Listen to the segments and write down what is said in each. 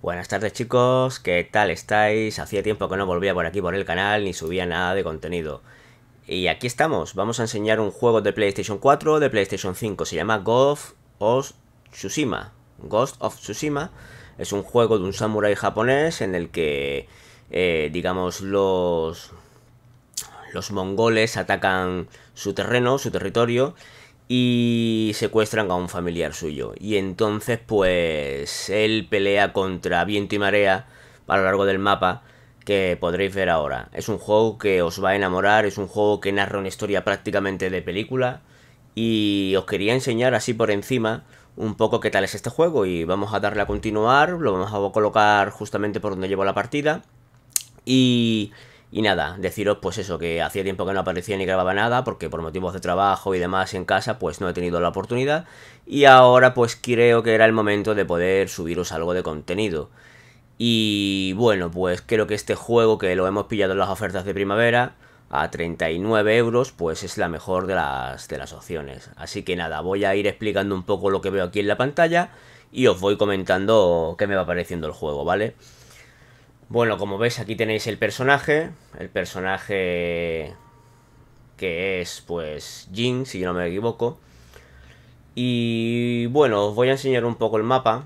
Buenas tardes chicos, ¿qué tal estáis? Hacía tiempo que no volvía por aquí por el canal ni subía nada de contenido. Y aquí estamos, vamos a enseñar un juego de PlayStation 4, de PlayStation 5, se llama Ghost of Tsushima. Ghost of Tsushima es un juego de un samurai japonés en el que, eh, digamos, los, los mongoles atacan su terreno, su territorio, y secuestran a un familiar suyo. Y entonces pues él pelea contra viento y marea a lo largo del mapa que podréis ver ahora. Es un juego que os va a enamorar, es un juego que narra una historia prácticamente de película y os quería enseñar así por encima un poco qué tal es este juego y vamos a darle a continuar, lo vamos a colocar justamente por donde llevo la partida y y nada, deciros pues eso, que hacía tiempo que no aparecía ni grababa nada, porque por motivos de trabajo y demás en casa, pues no he tenido la oportunidad. Y ahora pues creo que era el momento de poder subiros algo de contenido. Y bueno, pues creo que este juego que lo hemos pillado en las ofertas de primavera, a 39 euros, pues es la mejor de las, de las opciones. Así que nada, voy a ir explicando un poco lo que veo aquí en la pantalla y os voy comentando qué me va pareciendo el juego, ¿vale? vale bueno, como veis aquí tenéis el personaje, el personaje que es pues Jin, si yo no me equivoco. Y bueno, os voy a enseñar un poco el mapa.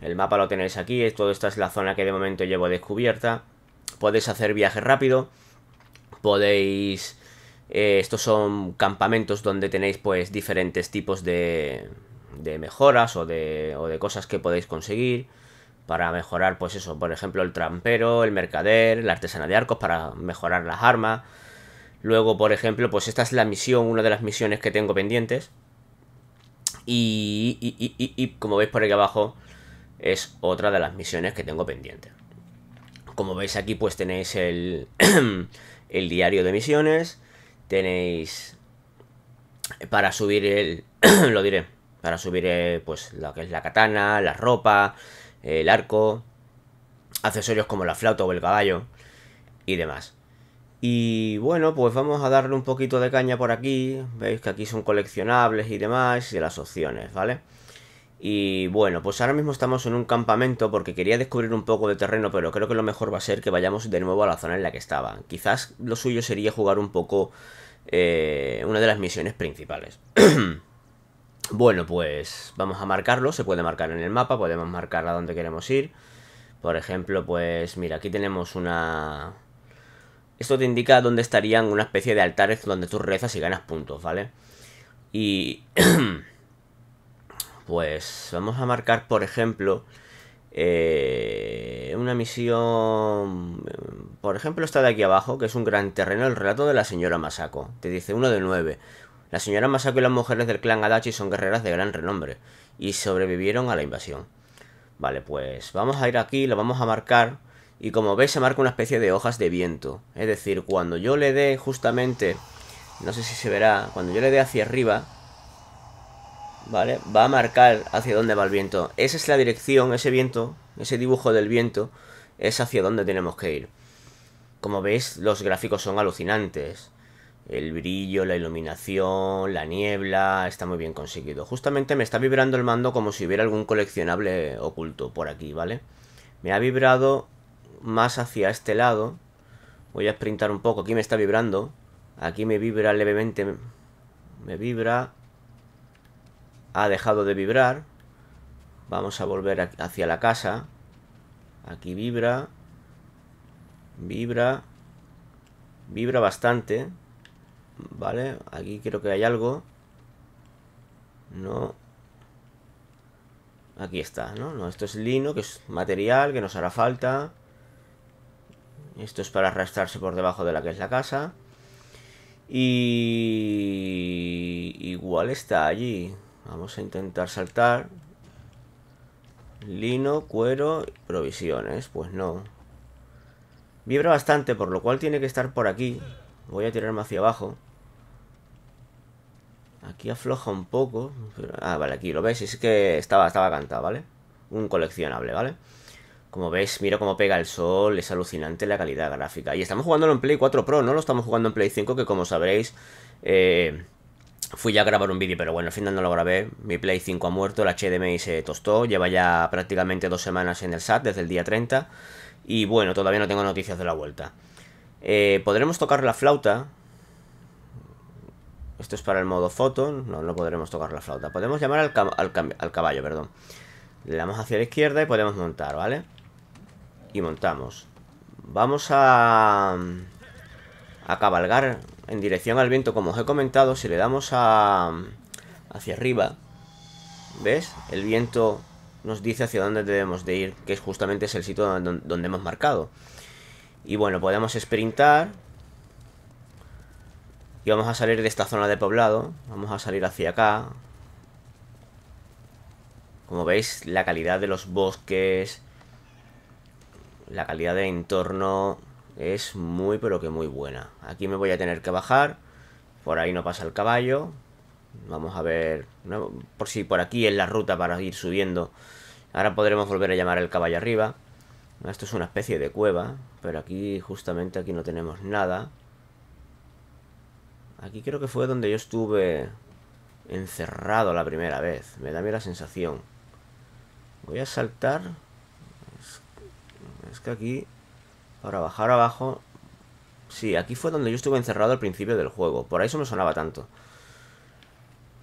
El mapa lo tenéis aquí, toda esta es la zona que de momento llevo descubierta. Podéis hacer viaje rápido, podéis... Eh, estos son campamentos donde tenéis pues diferentes tipos de, mejoras o de, o de cosas que podéis conseguir para mejorar, pues eso, por ejemplo, el trampero, el mercader, la artesana de arcos para mejorar las armas. Luego, por ejemplo, pues esta es la misión, una de las misiones que tengo pendientes. Y, como veis por aquí abajo, es otra de las misiones que tengo pendientes. Como veis aquí, pues tenéis el, el diario de misiones. Tenéis para subir el... lo diré. Para subir, eh, pues, lo que es la katana, la ropa, el arco, accesorios como la flauta o el caballo y demás. Y bueno, pues vamos a darle un poquito de caña por aquí. Veis que aquí son coleccionables y demás, y las opciones, ¿vale? Y bueno, pues ahora mismo estamos en un campamento porque quería descubrir un poco de terreno, pero creo que lo mejor va a ser que vayamos de nuevo a la zona en la que estaba. Quizás lo suyo sería jugar un poco eh, una de las misiones principales. Bueno, pues vamos a marcarlo, se puede marcar en el mapa, podemos marcar a dónde queremos ir. Por ejemplo, pues mira, aquí tenemos una... Esto te indica dónde estarían una especie de altares donde tú rezas y ganas puntos, ¿vale? Y... pues vamos a marcar, por ejemplo, eh, una misión... Por ejemplo, esta de aquí abajo, que es un gran terreno, el relato de la señora Masako. Te dice uno de nueve. La señora Masako y las mujeres del clan Adachi son guerreras de gran renombre y sobrevivieron a la invasión. Vale, pues vamos a ir aquí, lo vamos a marcar y como veis se marca una especie de hojas de viento. Es decir, cuando yo le dé justamente, no sé si se verá, cuando yo le dé hacia arriba, ¿vale? Va a marcar hacia dónde va el viento. Esa es la dirección, ese viento, ese dibujo del viento, es hacia dónde tenemos que ir. Como veis, los gráficos son alucinantes el brillo, la iluminación, la niebla, está muy bien conseguido. Justamente me está vibrando el mando como si hubiera algún coleccionable oculto por aquí, ¿vale? Me ha vibrado más hacia este lado. Voy a sprintar un poco, aquí me está vibrando. Aquí me vibra levemente, me vibra. Ha dejado de vibrar. Vamos a volver hacia la casa. Aquí vibra. Vibra. Vibra bastante. Vale, aquí creo que hay algo. No. Aquí está, ¿no? No, esto es lino, que es material, que nos hará falta. Esto es para arrastrarse por debajo de la que es la casa. Y... Igual está allí. Vamos a intentar saltar. Lino, cuero, provisiones. Pues no. Vibra bastante, por lo cual tiene que estar por aquí. Voy a tirarme hacia abajo. Aquí afloja un poco. ah, vale, aquí lo veis. Es que estaba, estaba cantado, ¿vale? Un coleccionable, ¿vale? Como veis, mira cómo pega el sol, es alucinante la calidad gráfica. Y estamos jugando en Play 4 Pro, no lo estamos jugando en Play 5, que como sabréis, eh, fui ya a grabar un vídeo, pero bueno, al final no lo grabé. Mi Play 5 ha muerto, el HDMI se tostó, lleva ya prácticamente dos semanas en el SAT desde el día 30. Y bueno, todavía no tengo noticias de la vuelta. Eh, podremos tocar la flauta, esto es para el modo foto, no, no podremos tocar la flauta. Podemos llamar al, al, caballo, perdón. Le damos hacia la izquierda y podemos montar, ¿vale? Y montamos. Vamos a... A cabalgar en dirección al viento, como os he comentado. Si le damos a... Hacia arriba. ¿Ves? El viento nos dice hacia dónde debemos de ir, que es justamente es el sitio donde, donde hemos marcado. Y bueno, podemos sprintar y vamos a salir de esta zona de poblado. Vamos a salir hacia acá. Como veis, la calidad de los bosques... La calidad de entorno es muy pero que muy buena. Aquí me voy a tener que bajar. Por ahí no pasa el caballo. Vamos a ver... Por si por aquí es la ruta para ir subiendo. Ahora podremos volver a llamar el caballo arriba. Esto es una especie de cueva. Pero aquí, justamente, aquí no tenemos nada. Aquí creo que fue donde yo estuve encerrado la primera vez. Me da a mí la sensación. Voy a saltar. Es que aquí, para bajar abajo... Sí, aquí fue donde yo estuve encerrado al principio del juego. Por ahí eso me sonaba tanto.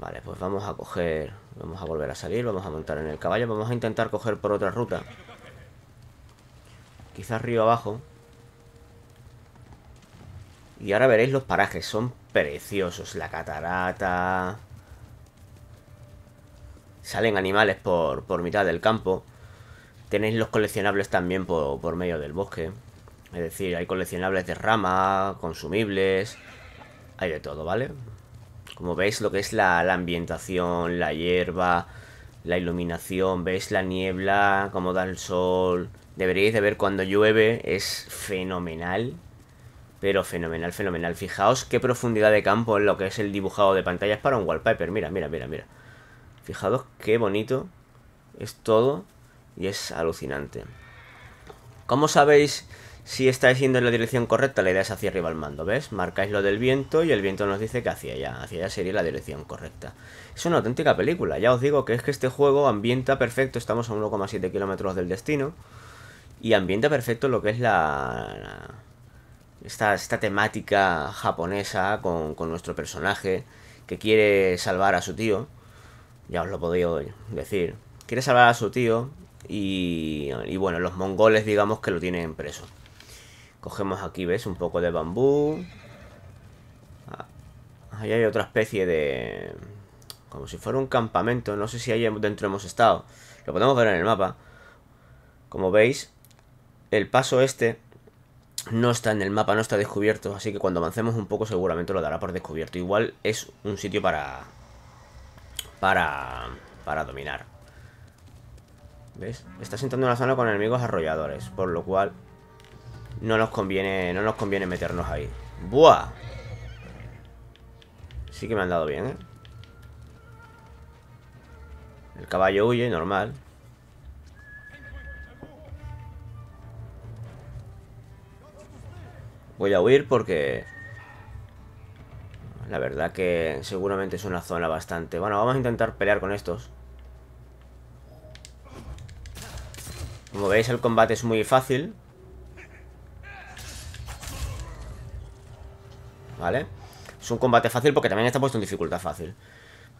Vale, pues vamos a coger... Vamos a volver a salir, vamos a montar en el caballo. Vamos a intentar coger por otra ruta. Quizás río abajo. Y ahora veréis los parajes. Son preciosos. La catarata. Salen animales por, mitad del campo. Tenéis los coleccionables también por, medio del bosque. Es decir, hay coleccionables de rama, consumibles. Hay de todo, ¿vale? Como veis, lo que es la, ambientación, la hierba, la iluminación, veis la niebla, cómo da el sol. Deberíais de ver cuando llueve, es fenomenal. Pero fenomenal, fenomenal. Fijaos qué profundidad de campo en lo que es el dibujado de pantallas para un wallpaper. Mira, mira, mira, mira. Fijaos qué bonito es todo y es alucinante. ¿Cómo sabéis si estáis yendo en la dirección correcta? La idea es hacia arriba al mando, ¿ves? Marcáis lo del viento y el viento nos dice que hacia allá. Hacia allá sería la dirección correcta. Es una auténtica película. Ya os digo que es que este juego ambienta perfecto. Estamos a 1,7 kilómetros del destino. Y ambienta perfecto lo que es la esta, temática japonesa con, nuestro personaje que quiere salvar a su tío. Ya os lo podido decir. Quiere salvar a su tío y, y bueno, los mongoles digamos que lo tienen preso. Cogemos aquí, ¿ves? Un poco de bambú. Ah, ahí hay otra especie de... Como si fuera un campamento. No sé si ahí dentro hemos estado. Lo podemos ver en el mapa. Como veis, el paso este no está en el mapa, no está descubierto, así que cuando avancemos un poco seguramente lo dará por descubierto. Igual es un sitio para... para... para dominar. ¿Ves? Está entrando en la zona con enemigos arrolladores, por lo cual no nos conviene, no nos conviene meternos ahí. ¡Buah! Sí que me han dado bien, ¿eh? El caballo huye, normal. Voy a huir porque... La verdad que seguramente es una zona bastante... Bueno, vamos a intentar pelear con estos. Como veis, el combate es muy fácil. Vale. Es un combate fácil porque también está puesto en dificultad fácil.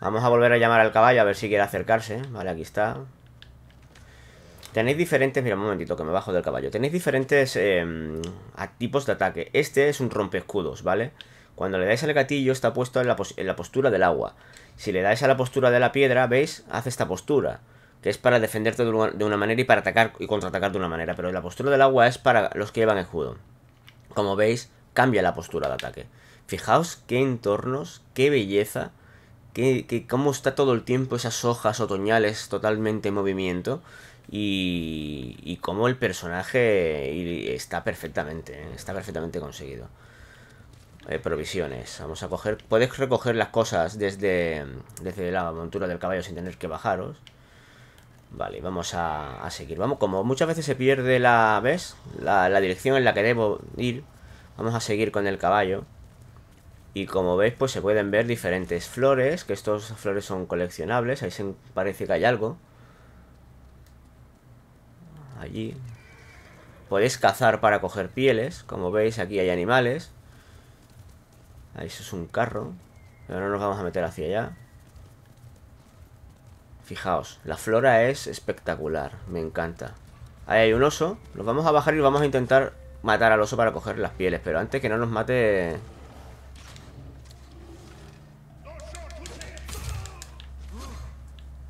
Vamos a volver a llamar al caballo a ver si quiere acercarse. Vale, aquí está. Tenéis diferentes, mira un momentito que me bajo del caballo. Tenéis diferentes eh, tipos de ataque. Este es un rompeescudos, ¿vale? Cuando le dais al gatillo está puesto en la, postura del agua. Si le dais a la postura de la piedra, ¿veis? Hace esta postura. Que es para defenderte de una, manera y para atacar y contraatacar de una manera. Pero la postura del agua es para los que llevan escudo. Como veis, cambia la postura de ataque. Fijaos qué entornos, qué belleza. qué cómo está todo el tiempo esas hojas otoñales totalmente en movimiento y, como el personaje está perfectamente, ¿eh? está perfectamente conseguido. Eh, provisiones. Vamos a coger. Podéis recoger las cosas desde, desde la montura del caballo sin tener que bajaros. Vale, vamos a, seguir. Vamos, como muchas veces se pierde la. ¿Ves? La, dirección en la que debo ir. Vamos a seguir con el caballo. Y como veis, pues se pueden ver diferentes flores. Que estas flores son coleccionables. Ahí se, parece que hay algo allí. Podéis cazar para coger pieles. Como veis, aquí hay animales. Ahí eso es un carro. Pero no nos vamos a meter hacia allá. Fijaos, la flora es espectacular. Me encanta. Ahí hay un oso. Nos vamos a bajar y vamos a intentar matar al oso para coger las pieles. Pero antes que no nos mate...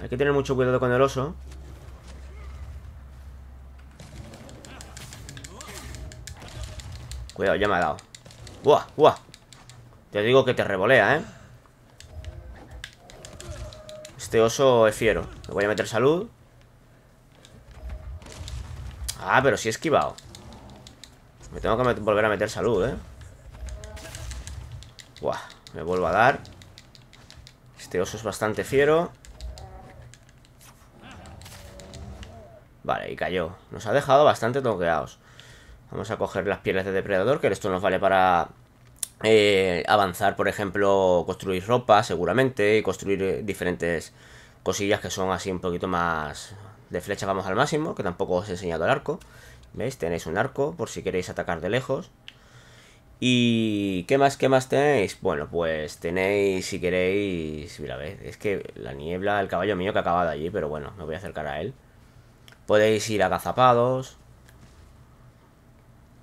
Hay que tener mucho cuidado con el oso. Cuidado, ya me ha dado Buah, buah Te digo que te revolea, ¿eh? Este oso es fiero Me voy a meter salud Ah, pero sí he esquivado Me tengo que volver a meter salud, ¿eh? Buah, me vuelvo a dar Este oso es bastante fiero Vale, y cayó Nos ha dejado bastante toqueados Vamos a coger las pieles de depredador, que esto nos vale para eh, avanzar, por ejemplo, construir ropa seguramente y construir eh, diferentes cosillas que son así un poquito más de flecha vamos al máximo, que tampoco os he enseñado el arco. ¿Veis? Tenéis un arco por si queréis atacar de lejos. ¿Y qué más, qué más tenéis? Bueno, pues tenéis, si queréis... Mira, ver, es que la niebla, el caballo mío que acaba de allí, pero bueno, me voy a acercar a él. Podéis ir agazapados,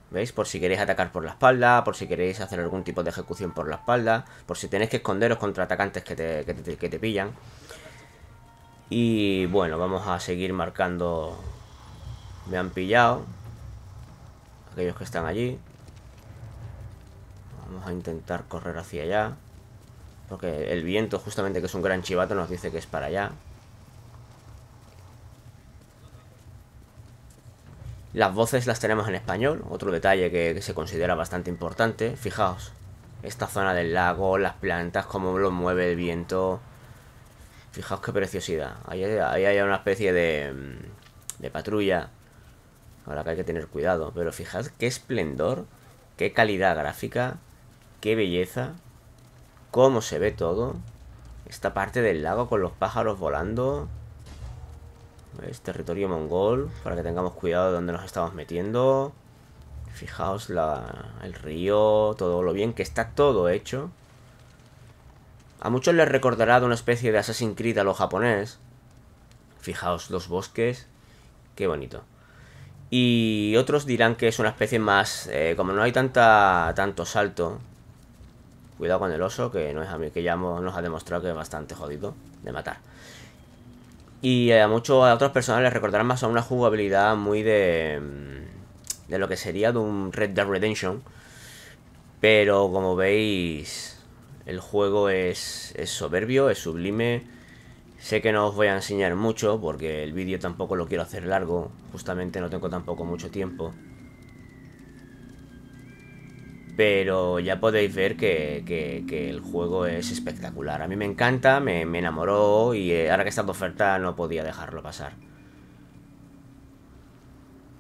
¿Veis? Por si queréis atacar por la espalda, por si queréis hacer algún tipo de ejecución por la espalda, por si tenéis que esconderos contra atacantes que te, que te pillan. Y bueno, vamos a seguir marcando... Me han pillado. Aquellos que están allí. Vamos a intentar correr hacia allá. Porque el viento, justamente, que es un gran chivato, nos dice que es para allá. Las voces las tenemos en español, otro detalle que, se considera bastante importante. Fijaos, esta zona del lago, las plantas, cómo lo mueve el viento. Fijaos qué preciosidad. Ahí, hay una especie de, mm, de patrulla. Ahora que hay que tener cuidado. Pero fijad qué esplendor, qué calidad gráfica, qué belleza. Cómo se ve todo. Esta parte del lago con los pájaros volando. Es territorio mongol, para que tengamos cuidado de dónde nos estamos metiendo. Fijaos el río, todo lo bien que está todo hecho. A muchos les recordará de una especie de Assassin's Creed a los japonés. Fijaos los bosques, qué bonito. Y otros dirán que es una especie más... Eh, como no hay tanta, tanto salto... Cuidado con el oso, que, no es a mí, que ya nos ha demostrado que es bastante jodido de matar. Y a muchos a otras personas les recordarán más a una jugabilidad muy de. Mm, de lo que sería de un Red Dead Redemption. Pero como veis, el juego es, es soberbio, es sublime. Sé que no os voy a enseñar mucho porque el vídeo tampoco lo quiero hacer largo, justamente no tengo tampoco mucho tiempo. Pero ya podéis ver que, el juego es espectacular. A mí me encanta, me, enamoró y eh, ahora que está de oferta no podía dejarlo pasar.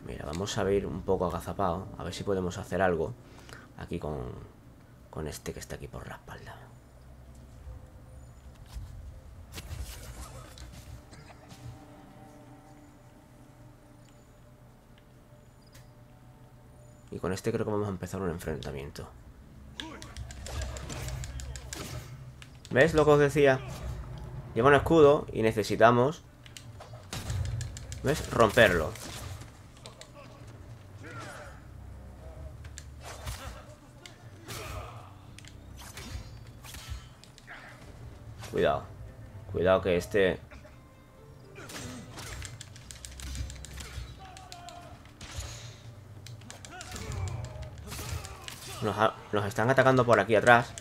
Mira, vamos a ir un poco agazapado, a ver si podemos hacer algo aquí con este que está aquí por la espalda. Y con este creo que vamos a empezar un enfrentamiento. ¿Ves lo que os decía? Lleva un escudo y necesitamos... ¿Ves? Romperlo. Cuidado. Cuidado que este Nos, están atacando por aquí atrás.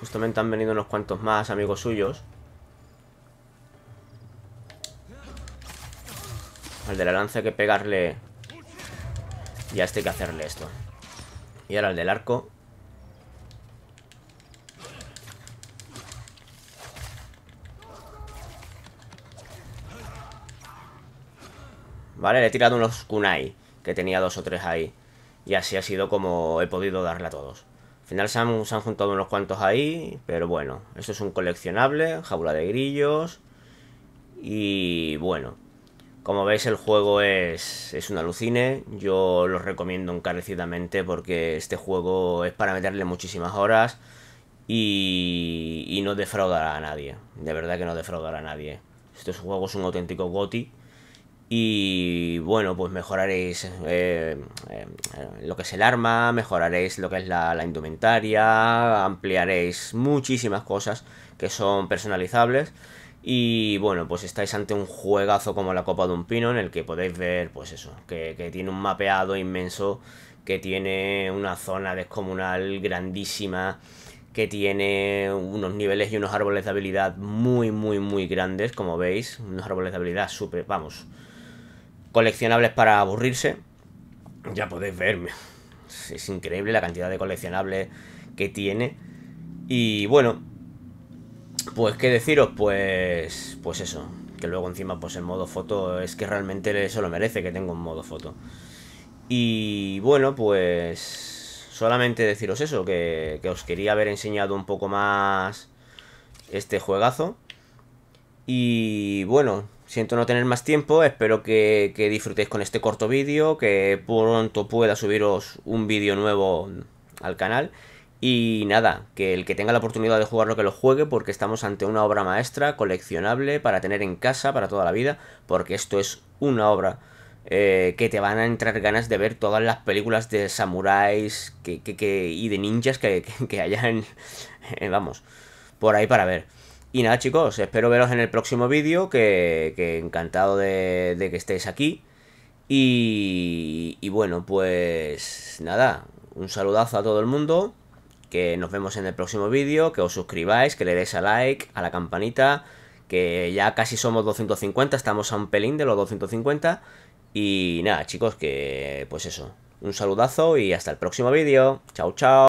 Justamente han venido unos cuantos más amigos suyos. Al de la lanza hay que pegarle Y a este hay que hacerle esto Y ahora al del arco Vale, le he tirado unos kunai Que tenía dos o tres ahí y así ha sido como he podido darle a todos. Al final se han, juntado unos cuantos ahí, pero bueno, esto es un coleccionable, jaula de grillos. Y bueno, como veis el juego es, es un alucine, yo lo recomiendo encarecidamente porque este juego es para meterle muchísimas horas y, y no defraudará a nadie, de verdad que no defraudará a nadie. Este juego es un auténtico goti y bueno, pues mejoraréis eh, eh, lo que es el arma, mejoraréis lo que es la, indumentaria, ampliaréis muchísimas cosas que son personalizables. Y bueno, pues estáis ante un juegazo como la Copa de un Pino en el que podéis ver, pues eso, que, que tiene un mapeado inmenso, que tiene una zona descomunal grandísima, que tiene unos niveles y unos árboles de habilidad muy, muy, muy grandes, como veis, unos árboles de habilidad súper, vamos, coleccionables para aburrirse. Ya podéis verme. Es increíble la cantidad de coleccionables que tiene. Y bueno, pues qué deciros, pues pues eso, que luego encima pues el modo foto es que realmente eso lo merece que tenga un modo foto. Y bueno, pues solamente deciros eso, que, que os quería haber enseñado un poco más este juegazo. Y bueno, siento no tener más tiempo, espero que, disfrutéis con este corto vídeo, que pronto pueda subiros un vídeo nuevo al canal. Y nada, que el que tenga la oportunidad de jugarlo que lo juegue porque estamos ante una obra maestra, coleccionable, para tener en casa, para toda la vida, porque esto es una obra eh, que te van a entrar ganas de ver todas las películas de samuráis que, y de ninjas que, que, hayan, vamos, por ahí para ver. Y nada chicos, espero veros en el próximo vídeo, que, encantado de, que estéis aquí. Y, y bueno, pues nada, un saludazo a todo el mundo, que nos vemos en el próximo vídeo, que os suscribáis, que le deis a like, a la campanita, que ya casi somos 250, estamos a un pelín de los 250. Y nada chicos, que pues eso, un saludazo y hasta el próximo vídeo. Chao, chao.